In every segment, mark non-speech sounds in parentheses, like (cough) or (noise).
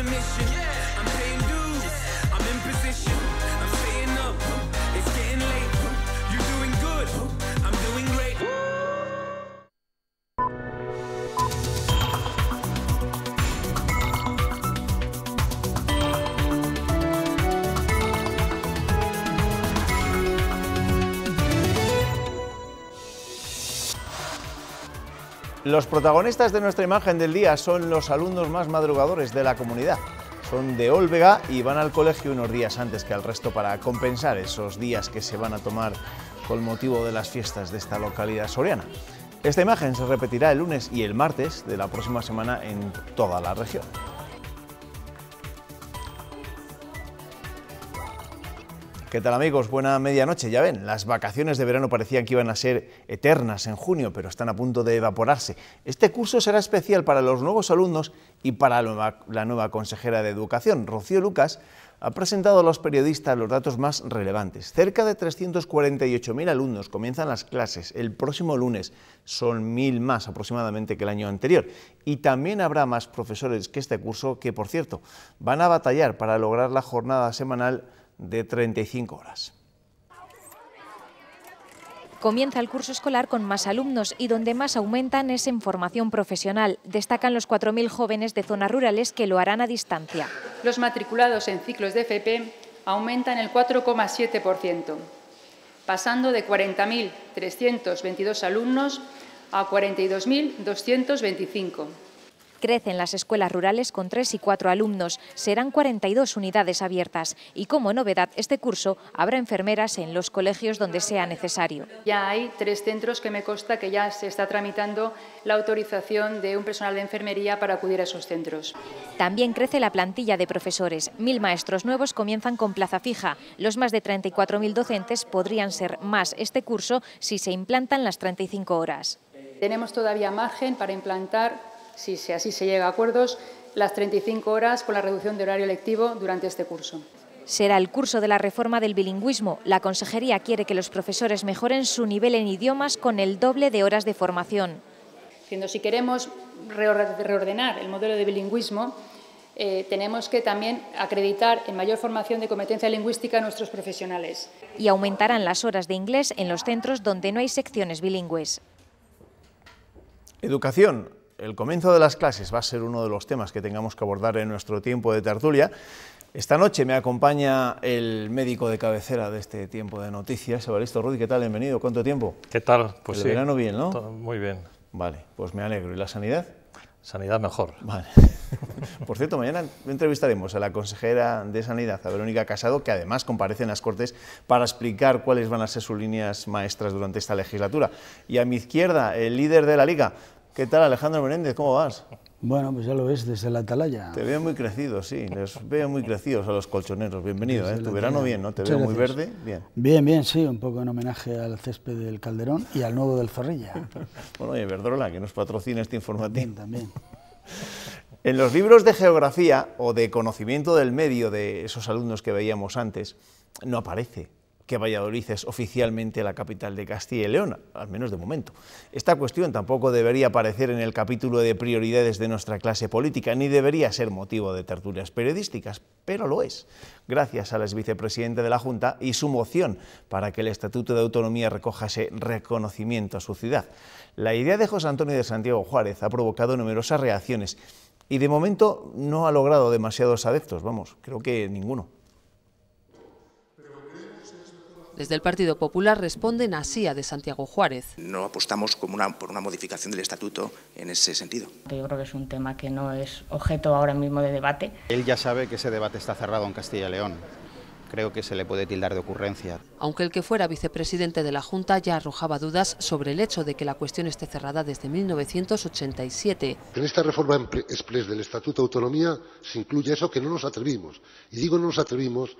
a mission. Los protagonistas de nuestra imagen del día son los alumnos más madrugadores de la comunidad. Son de Olvega y van al colegio unos días antes que al resto para compensar esos días que se van a tomar con motivo de las fiestas de esta localidad soriana. Esta imagen se repetirá el lunes y el martes de la próxima semana en toda la región. ¿Qué tal amigos? Buena medianoche. Ya ven, las vacaciones de verano parecían que iban a ser eternas en junio, pero están a punto de evaporarse. Este curso será especial para los nuevos alumnos y para la nueva consejera de Educación, Rocío Lucas, ha presentado a los periodistas los datos más relevantes. Cerca de 348.000 alumnos comienzan las clases el próximo lunes, son 1.000 más aproximadamente que el año anterior, y también habrá más profesores que este curso que, por cierto, van a batallar para lograr la jornada semanal de 35 horas. Comienza el curso escolar con más alumnos y donde más aumentan es en formación profesional. Destacan los 4.000 jóvenes de zonas rurales que lo harán a distancia. Los matriculados en ciclos de FP aumentan el 4,7%, pasando de 40.322 alumnos a 42.225. Crecen las escuelas rurales con tres y cuatro alumnos. Serán 42 unidades abiertas. Y como novedad, este curso habrá enfermeras en los colegios donde sea necesario. Ya hay tres centros que me consta que ya se está tramitando la autorización de un personal de enfermería para acudir a esos centros. También crece la plantilla de profesores. Mil maestros nuevos comienzan con plaza fija. Los más de 34.000 docentes podrían ser más este curso si se implantan las 35 horas. Tenemos todavía margen para implantar si así se llega a acuerdos, las 35 horas con la reducción de horario lectivo durante este curso. Será el curso de la reforma del bilingüismo. La consejería quiere que los profesores mejoren su nivel en idiomas con el doble de horas de formación. Si queremos reordenar el modelo de bilingüismo, eh, tenemos que también acreditar en mayor formación de competencia lingüística a nuestros profesionales. Y aumentarán las horas de inglés en los centros donde no hay secciones bilingües. Educación, el comienzo de las clases va a ser uno de los temas que tengamos que abordar en nuestro tiempo de tertulia. Esta noche me acompaña el médico de cabecera de este tiempo de noticias, Evaristo Rudy. ¿Qué tal? Bienvenido. ¿Cuánto tiempo? ¿Qué tal? Pues el verano bien, ¿no? muy bien. Vale, pues me alegro. ¿Y la sanidad? Sanidad mejor. Vale. (laughs) Por cierto, mañana entrevistaremos a la consejera de Sanidad, a Verónica Casado, que además comparece en las Cortes para explicar cuáles van a ser sus líneas maestras durante esta legislatura. Y a mi izquierda, el líder de la Liga, ¿Qué tal Alejandro Menéndez? ¿Cómo vas? Bueno, pues ya lo ves, desde la atalaya. Te veo muy crecido, sí, les veo muy crecidos a los colchoneros. Bienvenido, ¿eh? Tu verano bien, ¿no? Te veo muy verde, bien. Bien, bien, sí, un poco en homenaje al césped del Calderón y al nuevo del Zorrilla. (laughs) bueno, y Verdrola, que nos patrocina este informativo. También, también. (laughs) en los libros de geografía o de conocimiento del medio de esos alumnos que veíamos antes, no aparece que Valladolid es oficialmente la capital de Castilla y León, al menos de momento. Esta cuestión tampoco debería aparecer en el capítulo de prioridades de nuestra clase política, ni debería ser motivo de tertulias periodísticas, pero lo es, gracias a al vicepresidenta de la Junta y su moción para que el Estatuto de Autonomía recoja ese reconocimiento a su ciudad. La idea de José Antonio de Santiago Juárez ha provocado numerosas reacciones y de momento no ha logrado demasiados adeptos, vamos, creo que ninguno. Desde el Partido Popular responden así a de Santiago Juárez. No apostamos por una modificación del estatuto en ese sentido. Yo creo que es un tema que no es objeto ahora mismo de debate. Él ya sabe que ese debate está cerrado en Castilla y León creo que se le puede tildar de ocurrencia. Aunque el que fuera vicepresidente de la Junta ya arrojaba dudas sobre el hecho de que la cuestión esté cerrada desde 1987. En esta reforma express del Estatuto de Autonomía se incluye eso que no nos atrevimos. Y digo no nos atrevimos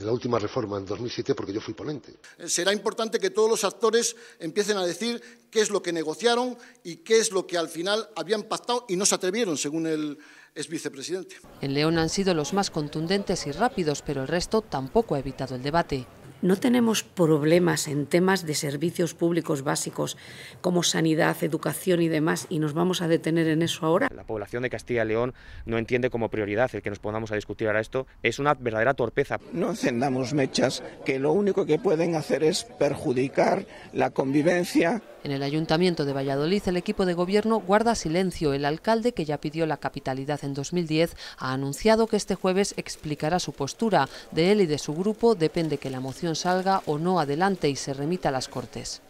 en la última reforma en 2007 porque yo fui ponente. Será importante que todos los actores empiecen a decir qué es lo que negociaron y qué es lo que al final habían pactado y no se atrevieron, según el ex vicepresidente. En León han sido los más contundentes y rápidos, pero el resto tampoco ha evitado el debate no tenemos problemas en temas de servicios públicos básicos como sanidad, educación y demás y nos vamos a detener en eso ahora. La población de Castilla y León no entiende como prioridad el que nos pongamos a discutir ahora esto. Es una verdadera torpeza. No encendamos mechas que lo único que pueden hacer es perjudicar la convivencia. En el Ayuntamiento de Valladolid el equipo de gobierno guarda silencio. El alcalde, que ya pidió la capitalidad en 2010, ha anunciado que este jueves explicará su postura. De él y de su grupo depende que la moción salga o no adelante y se remita a las Cortes.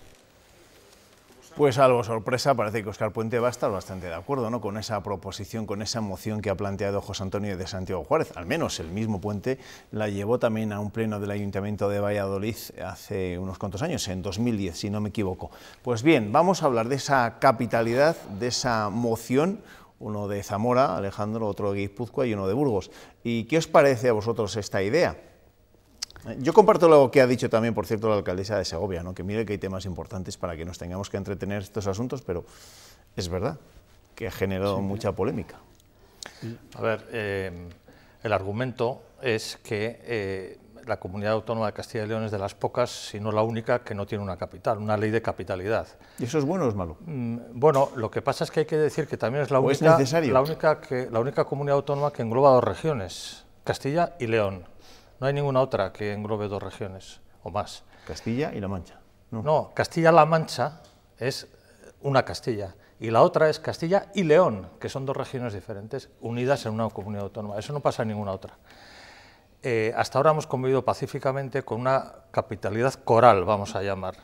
Pues algo sorpresa, parece que Oscar Puente va a estar bastante de acuerdo ¿no? con esa proposición, con esa moción que ha planteado José Antonio de Santiago Juárez. Al menos el mismo Puente la llevó también a un pleno del Ayuntamiento de Valladolid hace unos cuantos años, en 2010, si no me equivoco. Pues bien, vamos a hablar de esa capitalidad, de esa moción, uno de Zamora, Alejandro, otro de Guipúzcoa y uno de Burgos. ¿Y qué os parece a vosotros esta idea? Yo comparto lo que ha dicho también, por cierto, la alcaldesa de Segovia, ¿no? que mire que hay temas importantes para que nos tengamos que entretener estos asuntos, pero es verdad que ha generado mucha polémica. A ver, eh, el argumento es que eh, la comunidad autónoma de Castilla y León es de las pocas, si no la única, que no tiene una capital, una ley de capitalidad. ¿Y eso es bueno o es malo? Mm, bueno, lo que pasa es que hay que decir que también es la única comunidad autónoma que engloba dos regiones, Castilla y León. No hay ninguna otra que englobe dos regiones o más. Castilla y La Mancha. No, Castilla-La Mancha es una Castilla y la otra es Castilla y León, que son dos regiones diferentes unidas en una comunidad autónoma. Eso no pasa en ninguna otra. Eh, hasta ahora hemos convivido pacíficamente con una capitalidad coral, vamos a llamar.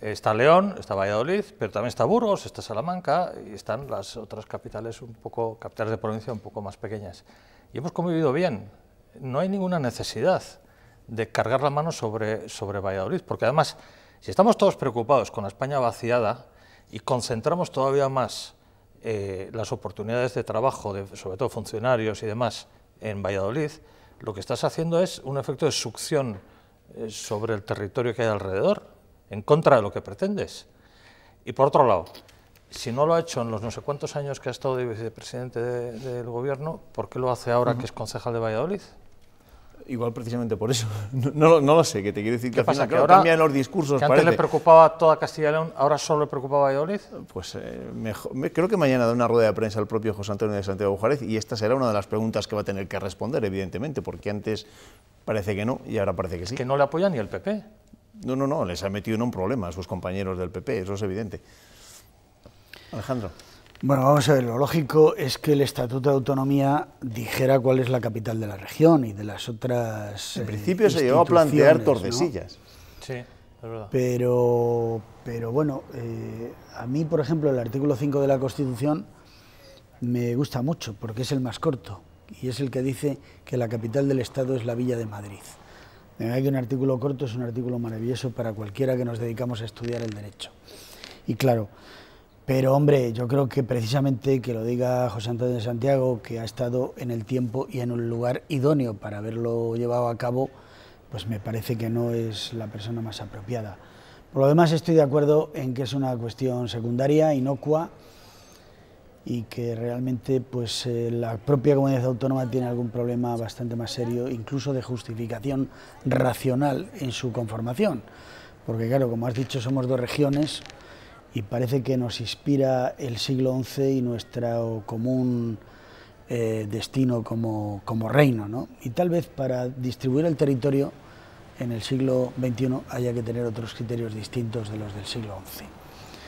está León, está Valladolid, pero también está Burgos, está Salamanca y están las otras capitales un poco capitales de provincia un poco más pequeñas. Y hemos convivido bien no hay ninguna necesidad de cargar la mano sobre, sobre Valladolid, porque además, si estamos todos preocupados con la España vaciada y concentramos todavía más eh, las oportunidades de trabajo, sobre todo funcionarios y demás, en Valladolid, lo que estás haciendo es un efecto de succión eh, sobre el territorio que hay alrededor, en contra de lo que pretendes. Y por otro lado, si no lo ha hecho en los no sé cuántos años que ha estado vicepresidente del gobierno, ¿por qué lo hace ahora que es concejal de Valladolid? Igual precisamente por eso. (laughs) No, lo sé, que te quiero decir que, pasa, final, que ahora cambian los discursos. Que antes le preocupaba toda Castilla y León, ahora solo le preocupaba Valladolid. Pues eh, creo que mañana da una rueda de prensa el propio José Antonio de Santiago Juárez y esta será una de las preguntas que va a tener que responder, evidentemente, porque antes parece que no y ahora parece que sí. que no le apoya ni el PP. No, no, no, les ha metido en un problema a sus compañeros del PP, eso es evidente. Alejandro. Bueno, vamos a ver, lo lógico es que el Estatuto de Autonomía dijera cuál es la capital de la región y de las otras. En eh, principio se llegó a plantear Tordesillas. Sí, es verdad. Pero, pero bueno, eh, a mí, por ejemplo, el artículo 5 de la Constitución me gusta mucho porque es el más corto y es el que dice que la capital del Estado es la Villa de Madrid. De verdad que un artículo corto es un artículo maravilloso para cualquiera que nos dedicamos a estudiar el derecho. Y claro, pero hombre, yo creo que precisamente que lo diga José Antonio de Santiago, que ha estado en el tiempo y en un lugar idóneo para haberlo llevado a cabo, pues me parece que no es la persona más apropiada. Por lo demás estoy de acuerdo en que es una cuestión secundaria, inocua, y que realmente pues, eh, la propia comunidad autónoma tiene algún problema bastante más serio, incluso de justificación racional en su conformación. Porque claro, como has dicho, somos dos regiones y parece que nos inspira el siglo XI y nuestro común eh, destino como, reino. Y tal vez para distribuir el territorio en el siglo XXI haya que tener otros criterios distintos de los del siglo XI.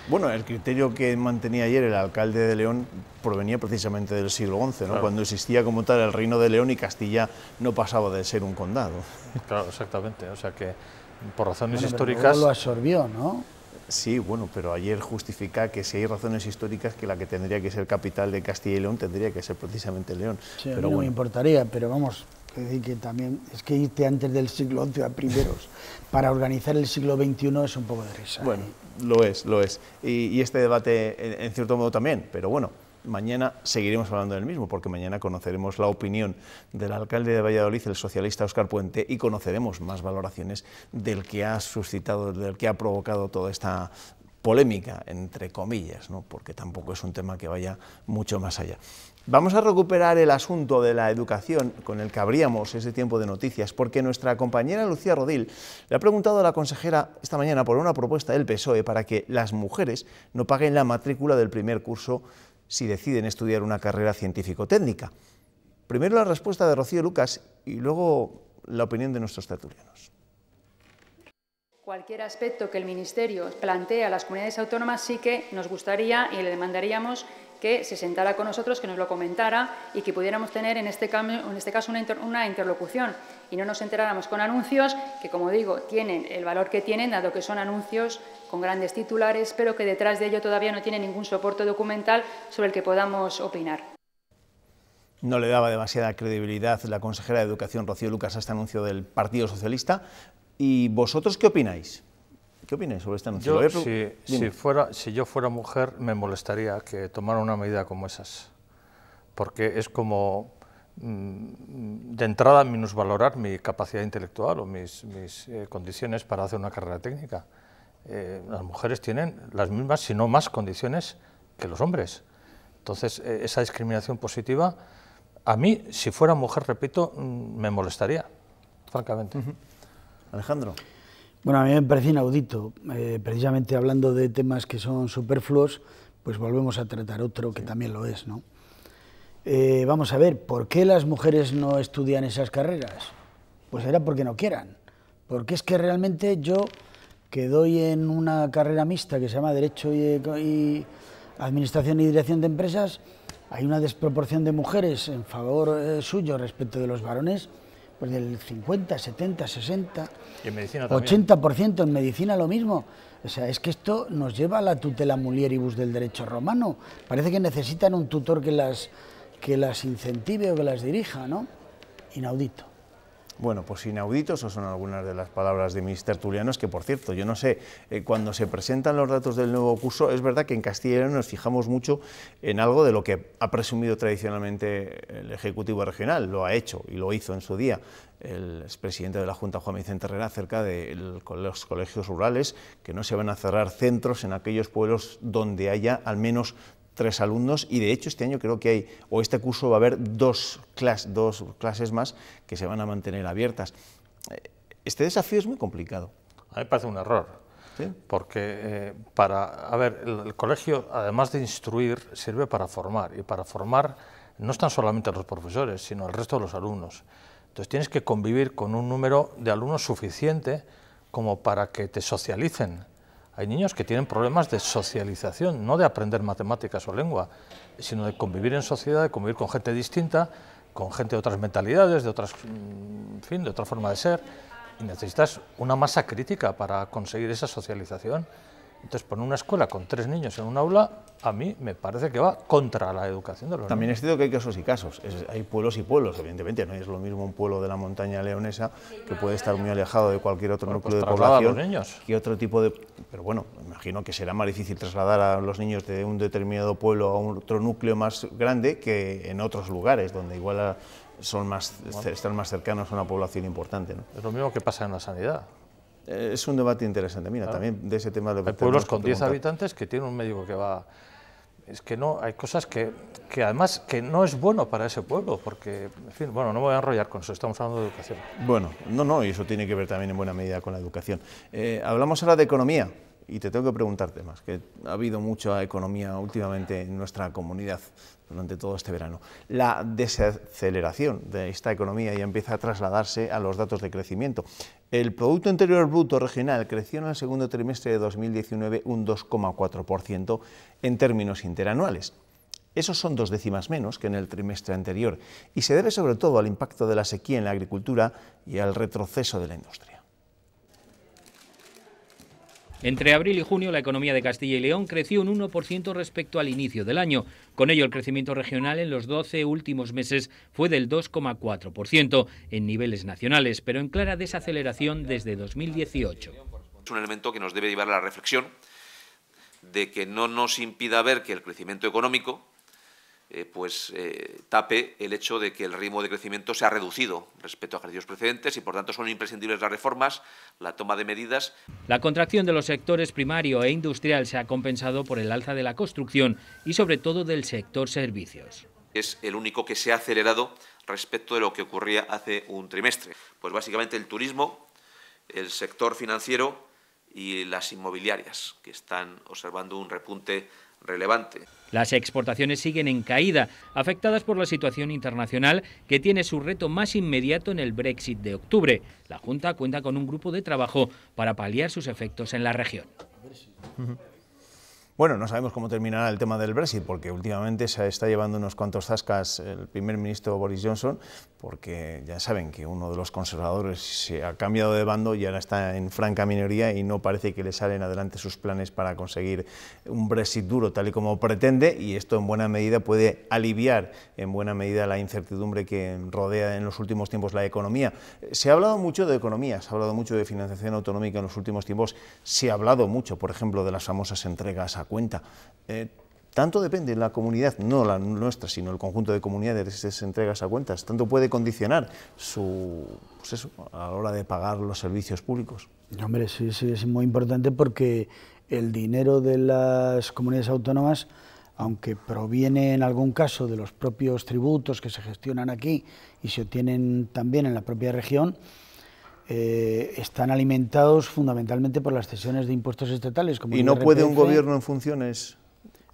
Bueno, el criterio que mantenía ayer el alcalde de León provenía precisamente del siglo XI, cuando existía como tal el reino de León y Castilla no pasaba de ser un condado. Claro, exactamente. O sea que por razones históricas... lo absorbió, ¿no? Sí, bueno, pero ayer justifica que si hay razones históricas que la que tendría que ser capital de Castilla y León tendría que ser precisamente León. pero no importaría, pero vamos, es que también es que irte antes del siglo XI a primeros (laughs) para organizar el siglo XXI es un poco de risa. Bueno, ¿eh? lo es, lo es. Y, este debate en cierto modo también, pero bueno, Mañana seguiremos hablando del mismo, porque mañana conoceremos la opinión del alcalde de Valladolid, el socialista Óscar Puente, y conoceremos más valoraciones del que ha suscitado, del que ha provocado toda esta polémica, entre comillas, porque tampoco es un tema que vaya mucho más allá. Vamos a recuperar el asunto de la educación con el que abríamos ese tiempo de noticias, porque nuestra compañera Lucía Rodil le ha preguntado a la consejera esta mañana por una propuesta del PSOE para que las mujeres no paguen la matrícula del primer curso si deciden estudiar una carrera científico-técnica. Primero la respuesta de Rocío Lucas y luego la opinión de nuestros tertulianos. Cualquier aspecto que el Ministerio plantea a las comunidades autónomas sí que nos gustaría y le demandaríamos que se sentara con nosotros, que nos lo comentara y que pudiéramos tener en este, este caso una, interlocución y no nos enteráramos con anuncios que, como digo, tienen el valor que tienen, dado que son anuncios con grandes titulares, pero que detrás de ello todavía no tiene ningún soporte documental sobre el que podamos opinar. No le daba demasiada credibilidad la consejera de Educación, Rocío Lucas, a este anuncio del Partido Socialista. ¿Y vosotros qué opináis? ¿Qué opinas sobre este anuncio? si, fuera, si yo fuera mujer, me molestaría que tomara una medida como esas, porque es como mm, de entrada minusvalorar mi capacidad intelectual o mis, mis eh, condiciones para hacer una carrera técnica. Eh, las mujeres tienen las mismas, si no más, condiciones que los hombres. Entonces, eh, esa discriminación positiva, a mí, si fuera mujer, repito, mm, me molestaría, francamente. Alejandro. Bueno, a mí me parece inaudito. Eh, precisamente hablando de temas que son superfluos, pues volvemos a tratar otro que también lo es, eh, vamos a ver, ¿por qué las mujeres no estudian esas carreras? Pues era porque no quieran. Porque es que realmente yo, que doy en una carrera mixta que se llama Derecho y, Administración y Dirección de Empresas, hay una desproporción de mujeres en favor eh, suyo respecto de los varones pues del 50, 70, 60, 80%, en medicina lo mismo. O sea, es que esto nos lleva a la tutela mulieribus del derecho romano. Parece que necesitan un tutor que las, que las incentive o que las dirija, ¿no? Inaudito. Bueno, pues inauditos son algunas de las palabras de mis tertulianos, que por cierto, yo no sé, eh, cuando se presentan los datos del nuevo curso, es verdad que en Castilla León nos fijamos mucho en algo de lo que ha presumido tradicionalmente el Ejecutivo Regional, lo ha hecho y lo hizo en su día el expresidente de la Junta, Juan Vicente Herrera, acerca de los colegios rurales, que no se van a cerrar centros en aquellos pueblos donde haya al menos tres alumnos y de hecho este año creo que hay, o este curso va a haber dos, dos clases más que se van a mantener abiertas. Eh, este desafío es muy complicado. A mí me parece un error. Porque eh, para, a ver, el, el, colegio, además de instruir, sirve para formar. Y para formar no están solamente los profesores, sino el resto de los alumnos. Entonces tienes que convivir con un número de alumnos suficiente como para que te socialicen hay niños que tienen problemas de socialización, no de aprender matemáticas o lengua, sino de convivir en sociedad, de convivir con gente distinta, con gente de otras mentalidades, de mm, de otra forma de ser. Y necesitas una masa crítica para conseguir esa socialización. Entonces, poner una escuela con tres niños en un aula, a mí me parece que va contra la educación de los También es cierto que hay casos y casos. hay pueblos y pueblos, evidentemente. No es lo mismo un pueblo de la montaña leonesa, que puede estar muy alejado de cualquier otro pues núcleo de población, que otro tipo de... Pero bueno, imagino que será más difícil trasladar a los niños de un determinado pueblo a otro núcleo más grande que en otros lugares, donde igual son más, están más cercanos a una población importante. Es lo mismo que pasa en la sanidad. Eh, es un debate interesante. Mira, también de ese tema... de Hay pueblos con 10 habitantes que tienen un médico que va es que no, hay cosas que, que, además que no es bueno para ese pueblo, porque, en fin, bueno, no voy a enrollar con eso, estamos hablando de educación. Bueno, no, no, y eso tiene que ver también en buena medida con la educación. Eh, hablamos ahora de economía, y te tengo que preguntarte más, que ha habido mucha economía últimamente en nuestra comunidad durante todo este verano. La desaceleración de esta economía ya empieza a trasladarse a los datos de crecimiento. El Producto Interior Bruto Regional creció en el segundo trimestre de 2019 un 2,4% en términos interanuales. Esos son dos décimas menos que en el trimestre anterior y se debe sobre todo al impacto de la sequía en la agricultura y al retroceso de la industria. Entre abril y junio, la economía de Castilla y León creció un 1% respecto al inicio del año. Con ello, el crecimiento regional en los 12 últimos meses fue del 2,4% en niveles nacionales, pero en clara desaceleración desde 2018. Es un elemento que nos debe llevar a la reflexión de que no nos impida ver que el crecimiento económico eh, pues eh, tape el hecho de que el ritmo de crecimiento se ha reducido respecto a ejercicios precedentes y por tanto son imprescindibles las reformas, la toma de medidas. La contracción de los sectores primario e industrial se ha compensado por el alza de la construcción y sobre todo del sector servicios. Es el único que se ha acelerado respecto de lo que ocurría hace un trimestre. Pues básicamente el turismo, el sector financiero y las inmobiliarias, que están observando un repunte relevante. Las exportaciones siguen en caída, afectadas por la situación internacional que tiene su reto más inmediato en el Brexit de octubre. La Junta cuenta con un grupo de trabajo para paliar sus efectos en la región. Bueno, no sabemos cómo terminará el tema del Brexit, porque últimamente se está llevando unos cuantos zascas el primer ministro Boris Johnson, porque ya saben que uno de los conservadores se ha cambiado de bando y ahora está en franca minoría y no parece que le salen adelante sus planes para conseguir un Brexit duro tal y como pretende, y esto en buena medida puede aliviar en buena medida la incertidumbre que rodea en los últimos tiempos la economía. Se ha hablado mucho de economía, se ha hablado mucho de financiación autonómica en los últimos tiempos, se ha hablado mucho, por ejemplo, de las famosas entregas a cuenta. Eh, tanto depende la comunidad, no la nuestra, sino el conjunto de comunidades de esas entregas a cuentas? Tanto puede condicionar su, pues a la hora de pagar los servicios públicos. Hombre, sí, sí, es muy importante porque el dinero de las comunidades autónomas, aunque proviene en algún caso de los propios tributos que se gestionan aquí y se obtienen también en la propia región, eh, están alimentados fundamentalmente por las cesiones de impuestos estatales. ¿Y no puede un gobierno en funciones?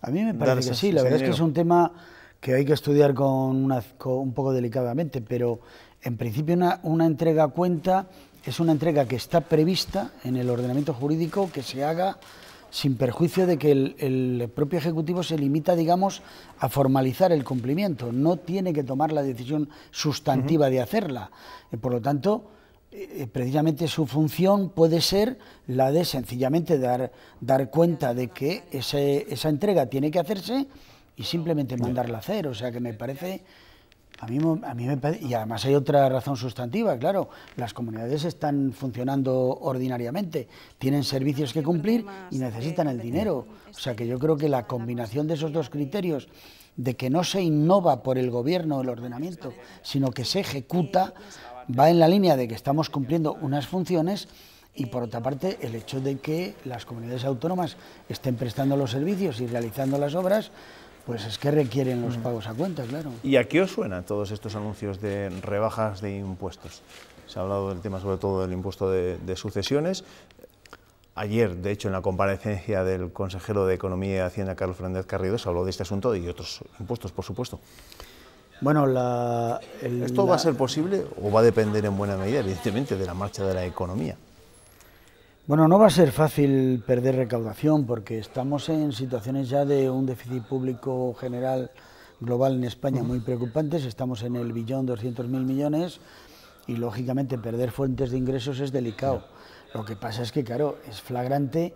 A mí me parece que sí, la verdad es que es un tema que hay que estudiar con, un poco delicadamente, pero en principio una, entrega cuenta es una entrega que está prevista en el ordenamiento jurídico que se haga sin perjuicio de que el, propio Ejecutivo se limita, digamos, a formalizar el cumplimiento. No tiene que tomar la decisión sustantiva de hacerla. Eh, por lo tanto, eh, eh, precisamente su función puede ser la de sencillamente dar, dar cuenta de que esa entrega tiene que hacerse y simplemente mandarla a hacer. O sea que me parece, a mí, a me y además hay otra razón sustantiva, claro, las comunidades están funcionando ordinariamente, tienen servicios que cumplir y necesitan el dinero. O sea que yo creo que la combinación de esos dos criterios de que no se innova por el gobierno el ordenamiento, sino que se ejecuta, va en la línea de que estamos cumpliendo unas funciones y por otra parte el hecho de que las comunidades autónomas estén prestando los servicios y realizando las obras, pues es que requieren los mm. pagos a cuenta, claro. ¿Y a qué os suenan todos estos anuncios de rebajas de impuestos? Se ha hablado del tema sobre todo del impuesto de, sucesiones. Ayer, de hecho, en la comparecencia del consejero de Economía y Hacienda, Carlos Fernández Carrido, se habló de este asunto y otros impuestos, por supuesto. Bueno, la, ¿esto va a ser posible o va a depender en buena medida, evidentemente, de la marcha de la economía? Bueno, no va a ser fácil perder recaudación porque estamos en situaciones ya de un déficit público general global en España muy preocupantes, estamos en el billón mil millones y lógicamente perder fuentes de ingresos es delicado. Lo que pasa es que, claro, es flagrante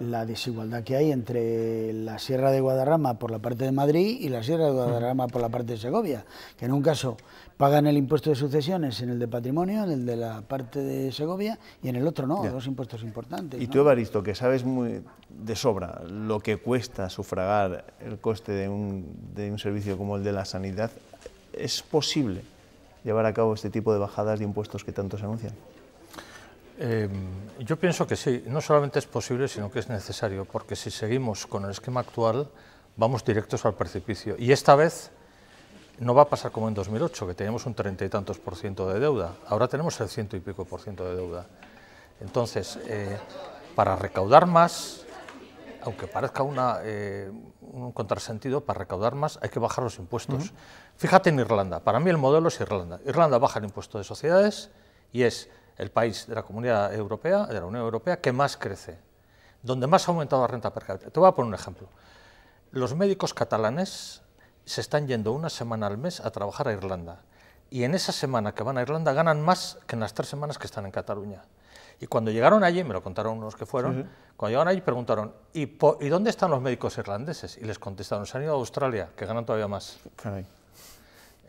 la desigualdad que hay entre la Sierra de Guadarrama por la parte de Madrid y la Sierra de Guadarrama por la parte de Segovia, que en un caso pagan el impuesto de sucesiones en el de patrimonio, en el de la parte de Segovia y en el otro no, dos impuestos importantes. Y tú, Evaristo, que sabes muy de sobra lo que cuesta sufragar el coste de un, de un servicio como el de la sanidad, ¿es posible llevar a cabo este tipo de bajadas de impuestos que tanto se anuncian? Em, yo pienso que sí, no solamente es posible, sino que es necesario, porque si seguimos con el esquema actual, vamos directos al precipicio. Y esta vez no va a pasar como en 2008, que teníamos un treinta y tantos por ciento de deuda. Ahora tenemos el ciento y pico por ciento de deuda. Entonces, eh, para recaudar más, aunque parezca eh, un contrasentido, para recaudar más hay que bajar los impuestos. Fíjate en Irlanda. Para mí el modelo es Irlanda. Irlanda baja el impuesto de sociedades y es el país de la Comunidad Europea, de la Unión Europea, que más crece, donde más ha aumentado la renta per cápita. Te voy a poner un ejemplo. Los médicos catalanes se están yendo una semana al mes a trabajar a Irlanda. Y en esa semana que van a Irlanda ganan más que en las tres semanas que están en Cataluña. Y cuando llegaron allí, me lo contaron unos que fueron, cuando llegaron allí preguntaron, ¿y, dónde están los médicos irlandeses? Y les contestaron, se han ido a Australia, que ganan todavía más.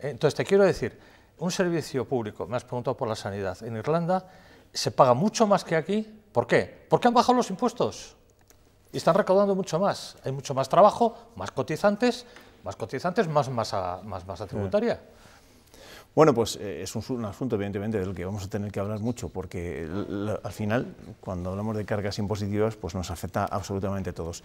Entonces te quiero decir un servicio público, me has preguntado por la sanidad, en Irlanda se paga mucho más que aquí. ¿Por qué? Porque han bajado los impuestos y están recaudando mucho más. Hay mucho más trabajo, más cotizantes, más cotizantes, más masa, más masa tributaria. Bueno, pues eh, es un, asunto evidentemente del que vamos a tener que hablar mucho, porque al final, cuando hablamos de cargas impositivas, pues nos afecta absolutamente a todos.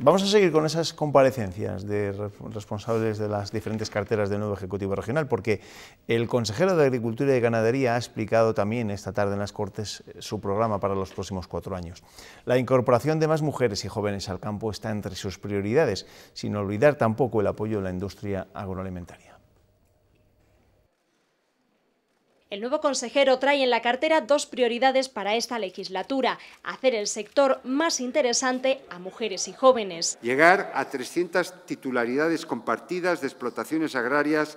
Vamos a seguir con esas comparecencias de responsables de las diferentes carteras del nuevo Ejecutivo Regional, porque el consejero de Agricultura y Ganadería ha explicado también esta tarde en las Cortes eh, su programa para los próximos cuatro años. La incorporación de más mujeres y jóvenes al campo está entre sus prioridades, sin olvidar tampoco el apoyo a la industria agroalimentaria. El nuevo consejero trae en la cartera dos prioridades para esta legislatura. Hacer el sector más interesante a mujeres y jóvenes. Llegar a 300 titularidades compartidas de explotaciones agrarias,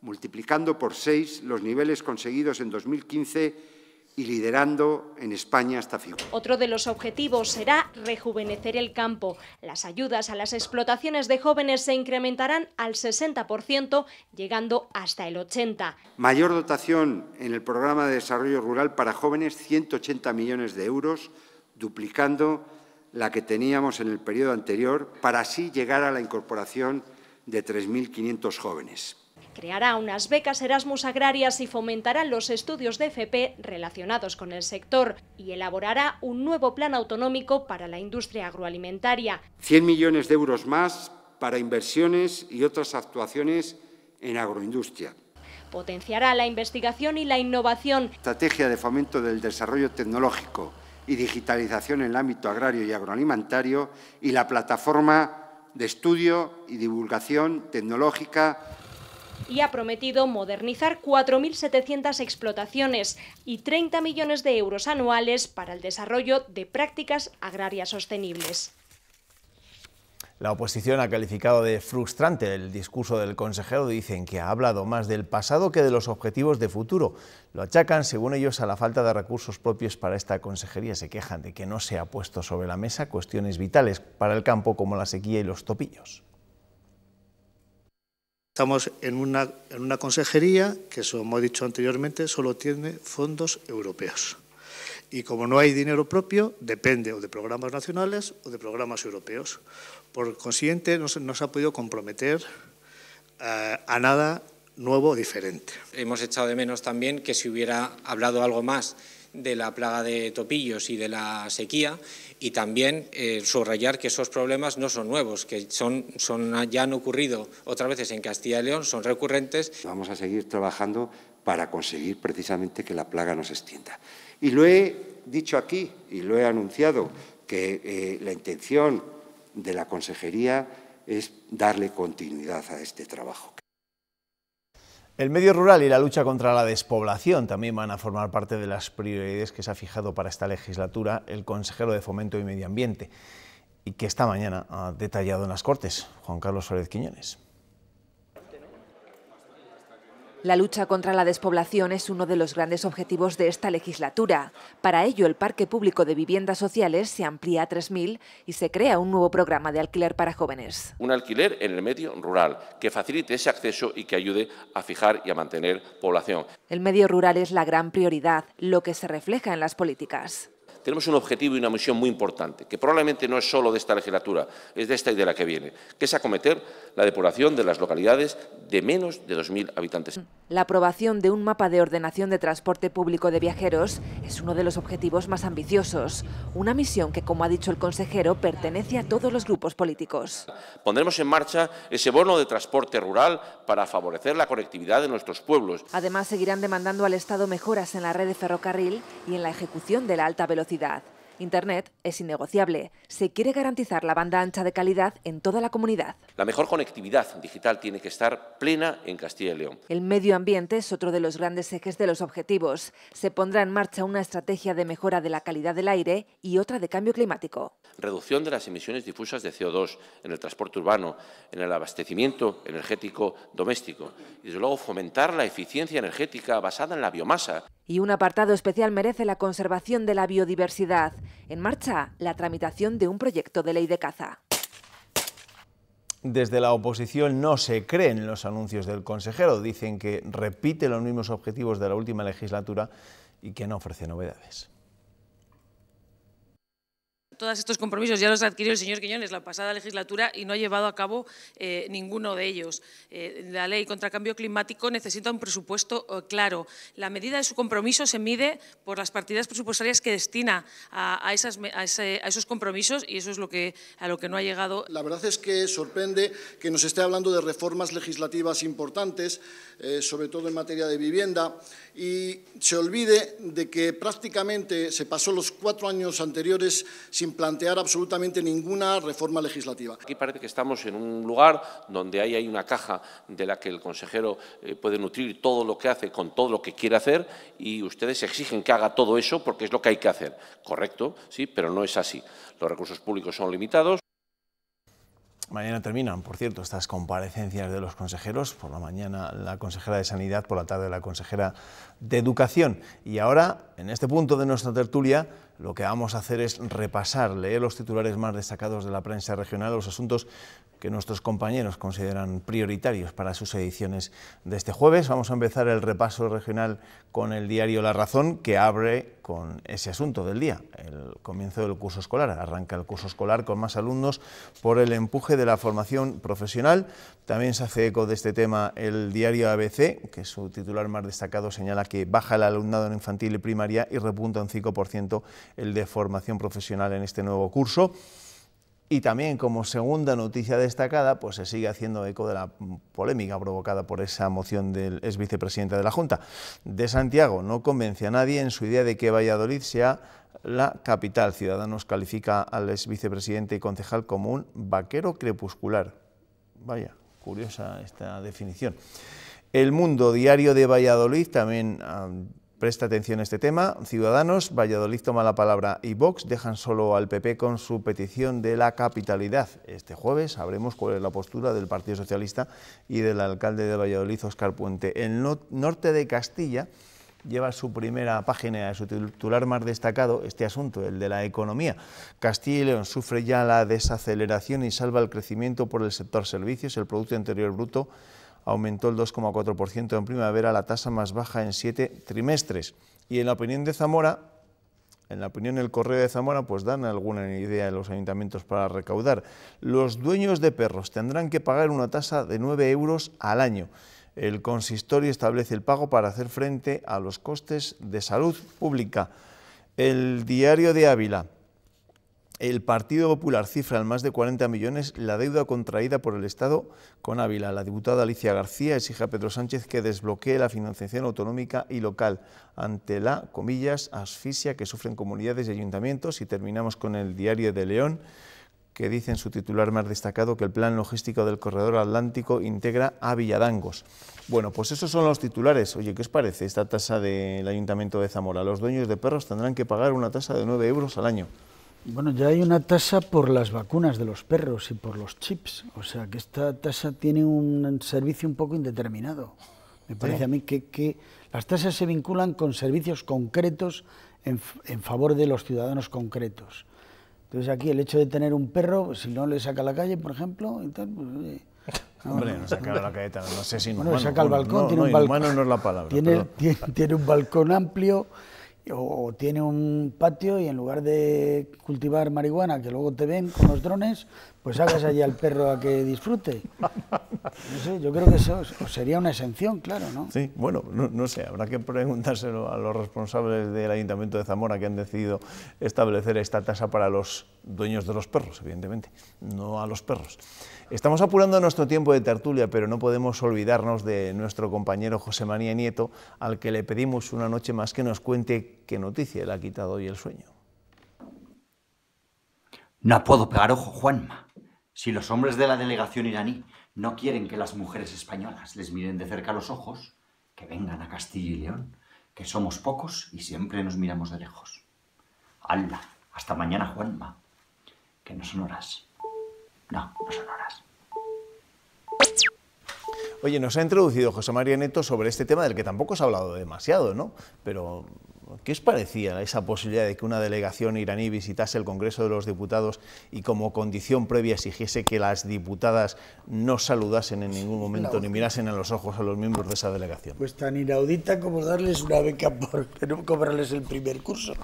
multiplicando por seis los niveles conseguidos en 2015 y liderando en España esta figura. Otro de los objetivos será rejuvenecer el campo. Las ayudas a las explotaciones de jóvenes se incrementarán al 60%, llegando hasta el 80%. Mayor dotación en el programa de desarrollo rural para jóvenes, 180 millones de euros, duplicando la que teníamos en el periodo anterior, para así llegar a la incorporación de 3.500 jóvenes creará unas becas Erasmus agrarias y fomentará los estudios de FP relacionados con el sector y elaborará un nuevo plan autonómico para la industria agroalimentaria. 100 millones de euros más para inversiones y otras actuaciones en agroindustria. Potenciará la investigación y la innovación. Estrategia de fomento del desarrollo tecnológico y digitalización en el ámbito agrario y agroalimentario y la plataforma de estudio y divulgación tecnológica y ha prometido modernizar 4.700 explotaciones y 30 millones de euros anuales para el desarrollo de prácticas agrarias sostenibles. La oposición ha calificado de frustrante el discurso del consejero. Dicen que ha hablado más del pasado que de los objetivos de futuro. Lo achacan, según ellos, a la falta de recursos propios para esta consejería. Se quejan de que no se ha puesto sobre la mesa cuestiones vitales para el campo como la sequía y los topillos. Estamos en una, en una consejería que, como he dicho anteriormente, solo tiene fondos europeos. Y como no hay dinero propio, depende o de programas nacionales o de programas europeos. Por consiguiente, no se, ha podido comprometer eh, a nada nuevo o diferente. Hemos echado de menos también que si hubiera hablado algo más de la plaga de topillos y de la sequía y también eh, subrayar que esos problemas no son nuevos, que son, son, ya han ocurrido otras veces en Castilla y León, son recurrentes. Vamos a seguir trabajando para conseguir precisamente que la plaga no se extienda. Y lo he dicho aquí y lo he anunciado, que eh, la intención de la consejería es darle continuidad a este trabajo. El medio rural y la lucha contra la despoblación también van a formar parte de las prioridades que se ha fijado para esta legislatura el consejero de Fomento y Medio Ambiente y que esta mañana ha detallado en las Cortes, Juan Carlos Suárez Quiñones. La lucha contra la despoblación es uno de los grandes objetivos de esta legislatura. Para ello, el Parque Público de Viviendas Sociales se amplía a 3.000 y se crea un nuevo programa de alquiler para jóvenes. Un alquiler en el medio rural que facilite ese acceso y que ayude a fijar y a mantener población. El medio rural es la gran prioridad, lo que se refleja en las políticas tenemos un objetivo y una misión muy importante, que probablemente no es solo de esta legislatura, es de esta y de la que viene, que es acometer la depuración de las localidades de menos de 2.000 habitantes. La aprobación de un mapa de ordenación de transporte público de viajeros es uno de los objetivos más ambiciosos, una misión que, como ha dicho el consejero, pertenece a todos los grupos políticos. Pondremos en marcha ese bono de transporte rural para favorecer la conectividad de nuestros pueblos. Además, seguirán demandando al Estado mejoras en la red de ferrocarril y en la ejecución de la alta velocidad Internet es innegociable. Se quiere garantizar la banda ancha de calidad en toda la comunidad. La mejor conectividad digital tiene que estar plena en Castilla y León. El medio ambiente es otro de los grandes ejes de los objetivos. Se pondrá en marcha una estrategia de mejora de la calidad del aire y otra de cambio climático. Reducción de las emisiones difusas de CO2 en el transporte urbano, en el abastecimiento energético doméstico. Y desde luego fomentar la eficiencia energética basada en la biomasa. Y un apartado especial merece la conservación de la biodiversidad. En marcha, la tramitación de un proyecto de ley de caza. Desde la oposición no se creen los anuncios del consejero. Dicen que repite los mismos objetivos de la última legislatura y que no ofrece novedades todos estos compromisos ya los adquirió el señor Quiñones la pasada legislatura y no ha llevado a cabo eh, ninguno de ellos. Eh, la ley contra el cambio climático necesita un presupuesto eh, claro. La medida de su compromiso se mide por las partidas presupuestarias que destina a, esas, a, esos compromisos y eso es lo que, a lo que no ha llegado. La verdad es que sorprende que nos esté hablando de reformas legislativas importantes, sobre todo en materia de vivienda, y se olvide de que prácticamente se pasó los cuatro años anteriores sin plantear absolutamente ninguna reforma legislativa. Aquí parece que estamos en un lugar donde hay una caja de la que el consejero eh, puede nutrir todo lo que hace con todo lo que quiere hacer y ustedes exigen que haga todo eso porque es lo que hay que hacer. Correcto, sí, pero no es así. Los recursos públicos son limitados. Mañana terminan, por cierto, estas comparecencias de los consejeros. Por la mañana la consejera de Sanidad, por la tarde la consejera de Educación. Y ahora, en este punto de nuestra tertulia, lo que vamos a hacer es repasar, leer los titulares más destacados de la prensa regional, los asuntos que nuestros compañeros consideran prioritarios para sus ediciones de este jueves. Vamos a empezar el repaso regional con el diario La Razón, que abre con ese asunto del día, el comienzo del curso escolar. Arranca el curso escolar con más alumnos por el empuje de la formación profesional. También se hace eco de este tema el diario ABC, que su titular más destacado señala que baja el alumnado en infantil y primaria y repunta un 5% el de formación profesional en este nuevo curso. Y también como segunda noticia destacada, pues se sigue haciendo eco de la polémica provocada por esa moción del ex vicepresidente de la Junta de Santiago. No convence a nadie en su idea de que Valladolid sea la capital. Ciudadanos califica al ex vicepresidente y concejal como un vaquero crepuscular. Vaya, curiosa esta definición. El Mundo Diario de Valladolid también... Presta atención a este tema. Ciudadanos, Valladolid toma la palabra y Vox dejan solo al PP con su petición de la capitalidad. Este jueves sabremos cuál es la postura del Partido Socialista y del alcalde de Valladolid, Oscar Puente. El norte de Castilla lleva su primera página, su titular más destacado, este asunto, el de la economía. Castilla y León sufre ya la desaceleración y salva el crecimiento por el sector servicios, el Producto Interior Bruto aumentó el 2,4% en primavera, la tasa más baja en siete trimestres. Y en la opinión de Zamora, en la opinión del Correo de Zamora, pues dan alguna idea de los ayuntamientos para recaudar. Los dueños de perros tendrán que pagar una tasa de 9 euros al año. El consistorio establece el pago para hacer frente a los costes de salud pública. El diario de Ávila el Partido Popular cifra en más de 40 millones la deuda contraída por el Estado con Ávila. La diputada Alicia García exige a Pedro Sánchez que desbloquee la financiación autonómica y local ante la, comillas, asfixia que sufren comunidades y ayuntamientos. Y terminamos con el diario de León, que dice en su titular más destacado que el plan logístico del corredor atlántico integra a Villadangos. Bueno, pues esos son los titulares. Oye, ¿qué os parece esta tasa del Ayuntamiento de Zamora? Los dueños de perros tendrán que pagar una tasa de 9 euros al año. Bueno, ya hay una tasa por las vacunas de los perros y por los chips. O sea, que esta tasa tiene un servicio un poco indeterminado. Me parece a mí que, las tasas se vinculan con servicios concretos en, favor de los ciudadanos concretos. Entonces aquí el hecho de tener un perro, si no le saca a la calle, por ejemplo, pues, no, (laughs) Hombre, no saca la calle, no sé si bueno, saca al balcón, no, tiene un balcón. es la palabra. tiene (laughs) un balcón amplio o, tiene un patio y en lugar de cultivar marihuana, que luego te ven con los drones, pues hagas allí al perro a que disfrute. (laughs) No sé, yo creo que eso sería una exención, claro, ¿no? Sí, bueno, no, sé, habrá que preguntárselo a los responsables del Ayuntamiento de Zamora que han decidido establecer esta tasa para los dueños de los perros, evidentemente, no a los perros. Estamos apurando nuestro tiempo de tertulia, pero no podemos olvidarnos de nuestro compañero José María Nieto, al que le pedimos una noche más que nos cuente qué noticia le ha quitado hoy el sueño. No puedo pegar ojo, Juanma. Si los hombres de la delegación iraní no quieren que las mujeres españolas les miren de cerca los ojos, que vengan a Castilla y León, que somos pocos y siempre nos miramos de lejos. ¡Hala! Hasta mañana, Juanma. Que no son horas. No, no son horas. Oye, nos ha introducido José María Neto sobre este tema del que tampoco se ha hablado demasiado, ¿no? Pero, ¿qué os parecía esa posibilidad de que una delegación iraní visitase el Congreso de los Diputados y como condición previa exigiese que las diputadas no saludasen en ningún momento ni mirasen a los ojos a los miembros de esa delegación? Pues tan inaudita como darles una beca por no (laughs) cobrarles el primer curso.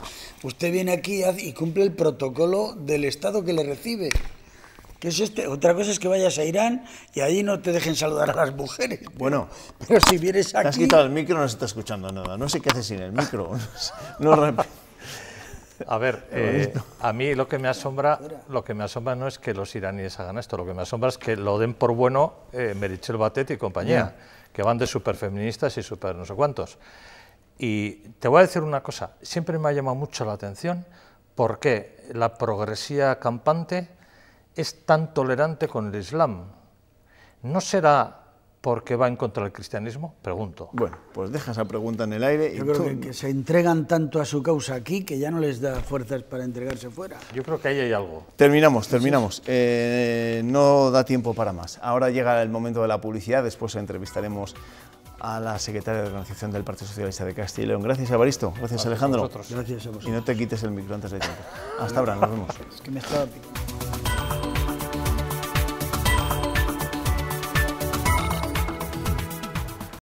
Usted viene aquí y cumple el protocolo del Estado que le recibe. Este, otra cosa es que vayas a Irán y ahí no te dejen saludar a las mujeres. Bueno, pero, si vienes aquí. has quitado el micro, no se está escuchando nada. No sé qué haces sin el micro. A ver, eh, a mí lo que me asombra, lo que me asombra no es que los iraníes hagan esto, lo que me asombra es que lo den por bueno eh, Merichel Batet y compañía, que van de superfeministas y super no sé cuántos. Y te voy a decir una cosa, siempre me ha llamado mucho la atención por qué la progresía campante es tan tolerante con el Islam? ¿No será porque va en contra del cristianismo? Pregunto. Bueno, pues deja esa pregunta en el aire. Y Yo creo que, se entregan tanto a su causa aquí que ya no les da fuerzas para entregarse fuera. Yo creo que ahí hay algo. Terminamos, terminamos. Eh, no da tiempo para más. Ahora llega el momento de la publicidad, después entrevistaremos a la secretaria de Organización del Partido Socialista de Castilla y León. Gracias, Evaristo. Gracias, Alejandro. Gracias a vosotros. Y no te quites el micro antes de tiempo. Hasta ahora, nos vemos. me